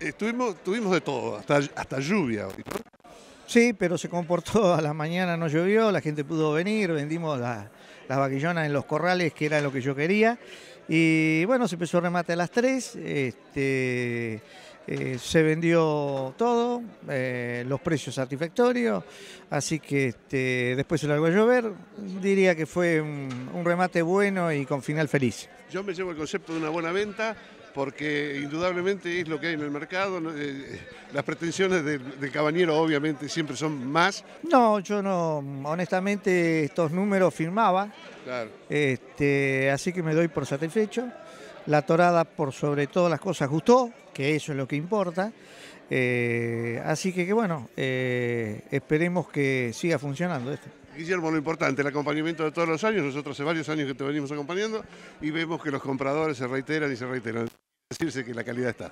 Estuvimos, tuvimos de todo, hasta, hasta lluvia Sí, pero se comportó a la mañana, no llovió, la gente pudo venir, vendimos las vaquillonas en los corrales, que era lo que yo quería. Y bueno, se empezó el remate a las 3, este, eh, se vendió todo, eh, los precios satisfactorios, así que este, después se largó a llover. Diría que fue un, un remate bueno y con final feliz. Yo me llevo el concepto de una buena venta porque indudablemente es lo que hay en el mercado. Eh, eh, las pretensiones del, Cabañero obviamente siempre son más. No, yo no, honestamente estos números firmaba, claro. este, así que me doy por satisfecho. La torada por sobre todas las cosas gustó, que eso es lo que importa. Eh, así que, bueno, esperemos que siga funcionando esto. Guillermo, lo importante, el acompañamiento de todos los años, nosotros hace varios años que te venimos acompañando y vemos que los compradores se reiteran y se reiteran decirse que la calidad está.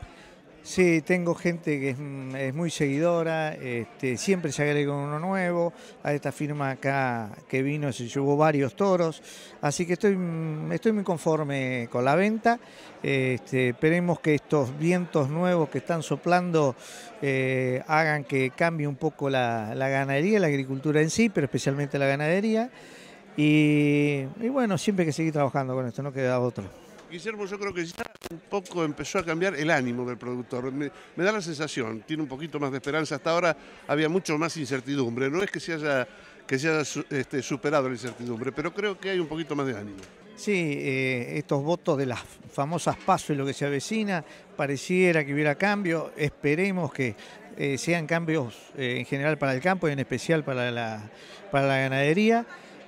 Sí, tengo gente que es, mm, muy seguidora, este, siempre se agrega uno nuevo, a esta firma acá que vino se llevó varios toros, así que estoy, mm, estoy muy conforme con la venta, este, esperemos que estos vientos nuevos que están soplando eh, hagan que cambie un poco la, ganadería, la agricultura en sí, pero especialmente la ganadería, y, y bueno, siempre hay que seguir trabajando con esto, no queda otro. Guillermo, yo creo que ya un poco empezó a cambiar el ánimo del productor. Me, da la sensación, tiene un poquito más de esperanza. Hasta ahora había mucho más incertidumbre. No es que se haya, que se este, superado la incertidumbre, pero creo que hay un poquito más de ánimo. Sí, eh, estos votos de las famosas PASO y lo que se avecina, pareciera que hubiera cambio, esperemos que eh, sean cambios eh, en general para el campo y en especial para para la ganadería.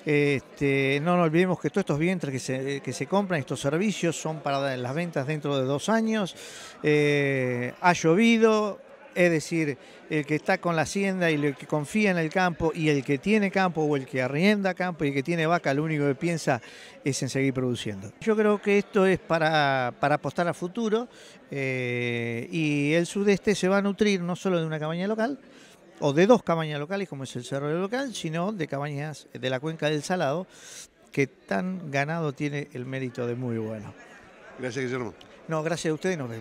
Este, no nos olvidemos que todos estos vientres que se, compran, estos servicios, son para las ventas dentro de dos años. Eh, ha llovido, es decir, el que está con la hacienda y el que confía en el campo y el que tiene campo o el que arrienda campo y el que tiene vaca, lo único que piensa es en seguir produciendo. Yo creo que esto es para, apostar a futuro eh, y el sudeste se va a nutrir no solo de una cabaña local, o de dos cabañas locales, como es el Cerro Local, sino de cabañas de la cuenca del Salado, que tan ganado tiene el mérito de muy bueno. Gracias, Guillermo. No, gracias a ustedes. Nos